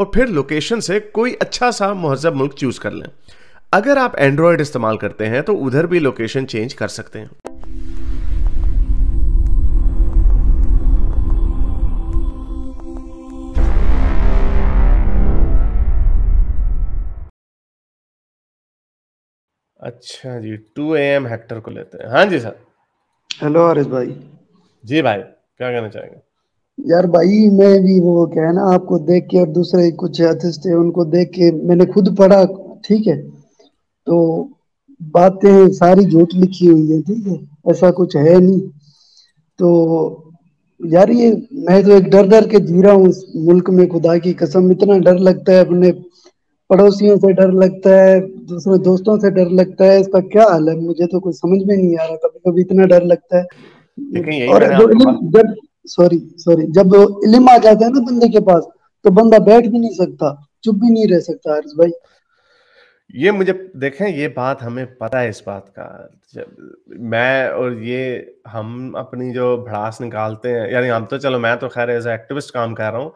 और फिर लोकेशन से कोई अच्छा सा महजब मुल्क चूज़ कर लें अगर आप एंड्रॉयड इस्तेमाल करते हैं तो उधर भी लोकेशन चेंज कर सकते हैं अच्छा जी टू ए एम हेक्टर को लेते हैं हाँ जी सर हेलो हरीश भाई जी भाई क्या कहना चाहेंगे यार भाई मैं भी वो क्या है ना आपको देख के और दूसरे कुछ एथिस्ट थे उनको देख के मैंने खुद पढ़ा ठीक है तो बातें सारी झूठ लिखी हुई है ठीक है ऐसा कुछ है नहीं तो यार ये मैं तो एक डर डर के जी रहा हूँ मुल्क में खुदा की कसम इतना डर लगता है अपने पड़ोसियों से डर लगता है दूसरे दोस्तों से डर लगता है इसका क्या हाल है मुझे तो कुछ समझ में नहीं आ रहा कभी कभी इतना डर लगता है और सॉरी सॉरी जब इलम आ जाता है ना बंदे के पास तो बंदा बैठ भी नहीं सकता चुप भी नहीं रह सकता हर्ष भाई ये मुझे देखें ये बात हमें पता है इस बात का मैं और ये हम अपनी जो भड़ास निकालते हैं यानी हम तो चलो मैं तो खैर एज एक्टिविस्ट काम कर रहा हूँ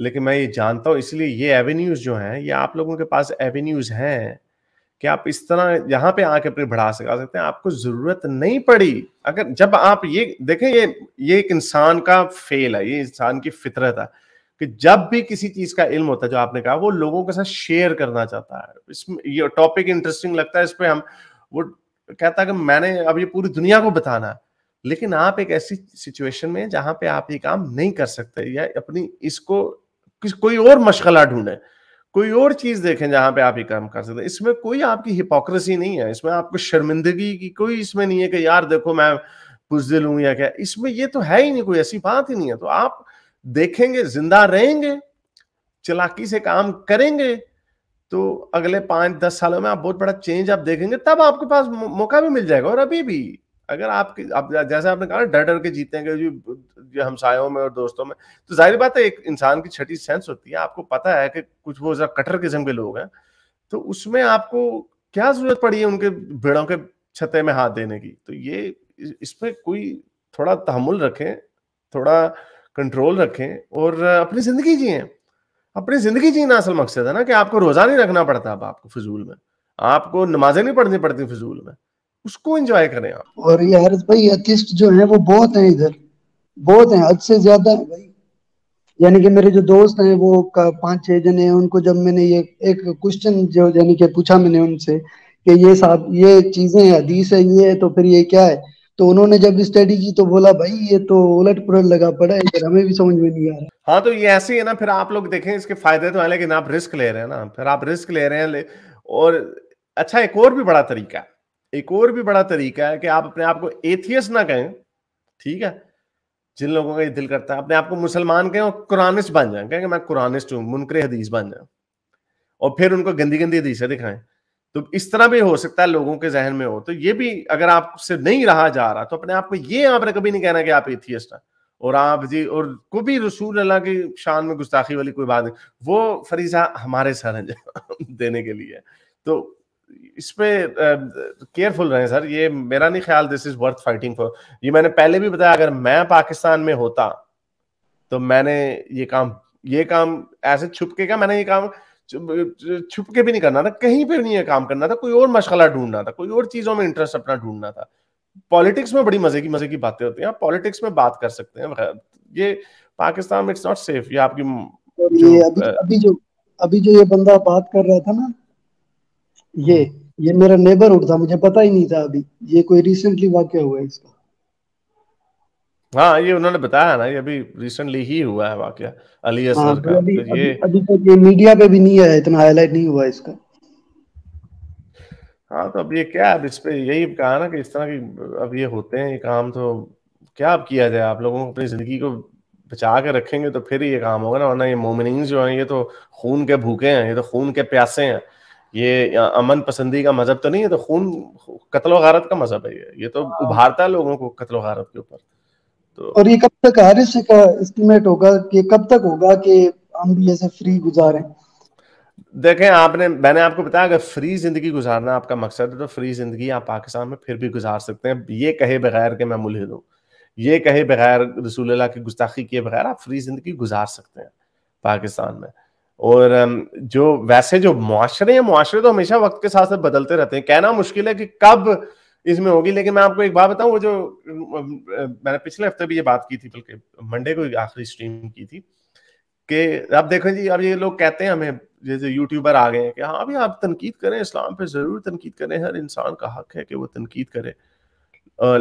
लेकिन मैं ये जानता हूँ इसलिए ये एवेन्यूज जो हैं ये आप लोगों के पास एवेन्यूज हैं कि आप इस तरह यहाँ पे आके अपनी बढ़ा सका सकते हैं आपको जरूरत नहीं पड़ी अगर जब आप ये देखें ये ये एक इंसान का फेल है ये इंसान की फितरत है कि जब भी किसी चीज का इल्म होता है जो आपने कहा वो लोगों के साथ शेयर करना चाहता है इसमें ये टॉपिक इंटरेस्टिंग लगता है इस पर हम वो कहता है कि मैंने अब ये पूरी दुनिया को बताना है लेकिन आप एक ऐसी सिचुएशन में जहां पे आप ये काम नहीं कर सकते या अपनी इसको किस कोई और मशगला ढूंढे कोई और चीज देखें जहां पे आप ये काम कर सकते हैं इसमें कोई आपकी हिपोक्रेसी नहीं है इसमें आपको शर्मिंदगी की कोई इसमें नहीं है कि यार देखो मैं दिल हूं या क्या इसमें ये तो है ही नहीं कोई ऐसी बात ही नहीं है तो आप देखेंगे जिंदा रहेंगे चलाकी से काम करेंगे तो अगले पांच दस सालों में आप बहुत बड़ा चेंज आप देखेंगे तब आपके पास मौका भी मिल जाएगा और अभी भी अगर आपके आप जैसे आपने कहा डर डर के जीते हैं जी हमसायों में और दोस्तों में तो जाहिर बात है एक इंसान की छठी सेंस होती है आपको पता है कि कुछ वो जरा कटर किस्म के लोग हैं तो उसमें आपको क्या जरूरत पड़ी है उनके भेड़ों के छते में हाथ देने की तो ये इस पर कोई थोड़ा तहमुल रखें थोड़ा कंट्रोल रखें और अपनी ज़िंदगी जिए अपनी ज़िंदगी जीना असल मकसद है ना कि आपको रोज़ा नहीं रखना पड़ता अब आपको फजूल में आपको नमाजें नहीं पढ़नी पड़ती फजूल में उसको एंजॉय करें आप और ये हर्ष भाई आर्टिस्ट जो है वो बहुत है इधर बहुत है हद से ज्यादा है भाई यानी कि मेरे जो दोस्त हैं वो पांच छह जने हैं उनको जब मैंने ये एक क्वेश्चन जो यानी कि पूछा मैंने उनसे कि ये साहब ये चीजें हदीस है ये है तो फिर ये क्या है तो उन्होंने जब स्टडी की तो बोला भाई ये तो उलट पुलट लगा पड़ा है हमें भी समझ में नहीं आ रहा हाँ तो ये ऐसे ही है ना फिर आप लोग देखें इसके फायदे तो हैं लेकिन आप रिस्क ले रहे हैं ना फिर आप रिस्क ले रहे हैं और अच्छा एक और भी बड़ा तरीका है एक और भी बड़ा तरीका है कि आप अपने आप को एथियस ना कहें ठीक है जिन लोगों का ये दिल करता है अपने आप को मुसलमान कहें और कुरानिस्ट बन जाए कहें कि मैं कुरानिस्ट हूं मुनकर हदीस बन जाए और फिर उनको गंदी गंदी हदीसें दिखाएं तो इस तरह भी हो सकता है लोगों के जहन में हो तो ये भी अगर आपसे नहीं रहा जा रहा तो अपने आप को ये आपने कभी नहीं कहना कि आप एथियस्ट हैं और आप जी और को भी रसूल अल्लाह की शान में गुस्ताखी वाली कोई बात नहीं वो फरीजा हमारे सर हैं देने के लिए तो इस पे केयरफुल रहे सर ये मेरा नहीं ख्याल this is worth fighting for ये मैंने पहले भी बताया अगर मैं पाकिस्तान में होता तो मैंने ये काम ये काम ऐसे छुपके का मैंने ये काम छुप के भी नहीं करना था कहीं पे नहीं ये काम करना था कोई और मशाला ढूंढना था कोई और चीजों में इंटरेस्ट अपना ढूंढना था पॉलिटिक्स में बड़ी मजे की मजे की बातें होती हैं आप पॉलिटिक्स में बात कर सकते हैं ये पाकिस्तान में इट्स नॉट सेफ ये आपकी जो, ये अभी, अभी जो अभी जो ये बंदा बात कर रहा था ना ये हाँ। ये मेरा नेबरहुड था मुझे पता ही नहीं था अभी ये कोई रिसेंटली वाक्य हुआ है इसका हाँ ये उन्होंने बताया ना ये अभी रिसेंटली ही हुआ है वाक्य अली असर हाँ, का तो अभी, तो ये अभी तक तो ये मीडिया पे भी नहीं आया इतना हाईलाइट नहीं हुआ इसका हाँ तो अब ये क्या अब इस पे यही कहा ना कि इस तरह की अब ये होते हैं ये काम तो क्या अब किया जाए आप लोगों को अपनी जिंदगी को बचा के रखेंगे तो फिर ये काम होगा ना वरना ये मोमिन जो है ये तो खून के भूखे हैं ये तो खून के प्यासे हैं ये अमन पसंदी का मजहब तो नहीं है तो खून कत्ल वारत का मजहब है ये ये तो हाँ। उभारता है लोगों को कत्ल वारत के ऊपर तो और ये कब तक हारिस का एस्टिमेट होगा कि कब तक होगा कि हम भी ऐसे फ्री गुजारे देखें आपने मैंने आपको बताया अगर फ्री जिंदगी गुजारना आपका मकसद है तो फ्री जिंदगी आप पाकिस्तान में फिर भी गुजार सकते हैं ये कहे बगैर के मैं मुलहिद हूँ ये कहे बगैर रसूल की गुस्ताखी किए बगैर आप फ्री जिंदगी गुजार सकते हैं पाकिस्तान में और जो वैसे जो मुआरे हैं मुआरे तो हमेशा वक्त के साथ साथ बदलते रहते हैं कहना मुश्किल है कि कब इसमें होगी लेकिन मैं आपको एक बात बताऊं वो जो मैंने पिछले हफ्ते भी ये बात की थी बल्कि मंडे को आखिरी स्ट्रीम की थी कि अब देखो जी अब ये लोग कहते हैं हमें जैसे यूट्यूबर आ गए हैं कि हाँ भी आप तनकीद करें इस्लाम पे ज़रूर तनकीद करें हर इंसान का हक है कि वो तनकीद करे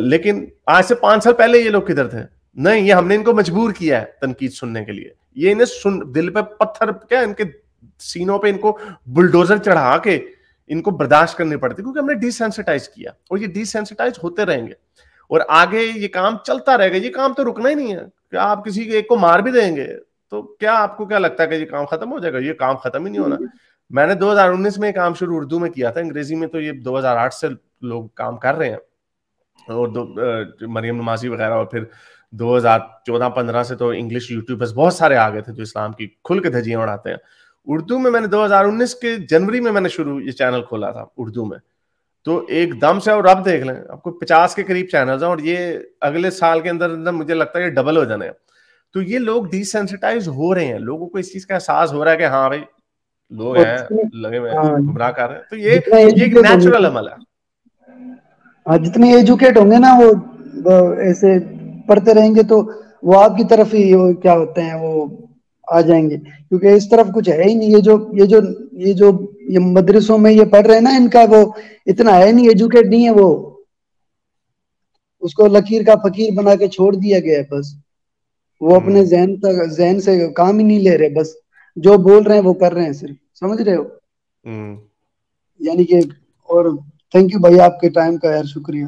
लेकिन आज से पांच साल पहले ये लोग किधर थे नहीं ये हमने इनको मजबूर किया है तनकीद सुनने के लिए ये इन्हें सुन दिल पे पत्थर क्या इनके सीनों पे इनको बुलडोजर चढ़ा के इनको बर्दाश्त करनी पड़ती क्योंकि हमने डिसेंसिटाइज किया और ये डिसेंसिटाइज होते रहेंगे और आगे ये काम चलता रहेगा ये काम तो रुकना ही नहीं है क्या आप किसी एक को मार भी देंगे तो क्या आपको क्या लगता है कि ये काम खत्म हो जाएगा ये काम खत्म ही नहीं होना मैंने 2019 में काम शुरू उर्दू में किया था अंग्रेजी में तो ये 2008 से लोग काम कर रहे हैं और दो मरियम नमाजी वगैरह और फिर 2014-15 से तो इंग्लिश यूट्यूबर्स बहुत सारे आ गए थे जो इस्लाम की खुल के धजियाँ उड़ाते हैं उर्दू में मैंने 2019 के जनवरी में मैंने शुरू ये चैनल खोला था उर्दू में तो एकदम से और अब देख लें आपको पचास के करीब चैनल्स हैं और ये अगले साल के अंदर अंदर मुझे लगता है ये डबल हो जाने तो ये लोग डिसेंसिटाइज हो रहे हैं लोगों को इस चीज का एहसास हो रहा है कि हाँ भाई लोग हैं अच्छा। लगे हुए घुमरा हाँ। कर रहे हैं तो ये ये एक नेचुरल तो। अमल है हाँ, जितने एजुकेट होंगे ना वो ऐसे पढ़ते रहेंगे तो वो आपकी तरफ ही क्या होते हैं वो आ जाएंगे क्योंकि इस तरफ कुछ है ही नहीं ये जो ये जो ये जो ये मदरसों में ये पढ़ रहे हैं ना इनका वो इतना है नहीं एजुकेट नहीं है वो उसको लकीर का फकीर बना के छोड़ दिया गया है बस वो हम्म। अपने जहन तक जहन से काम ही नहीं ले रहे बस जो बोल रहे हैं वो कर रहे हैं सिर्फ समझ रहे हो हम्म। यानी कि और थैंक यू भाई आपके टाइम का यार शुक्रिया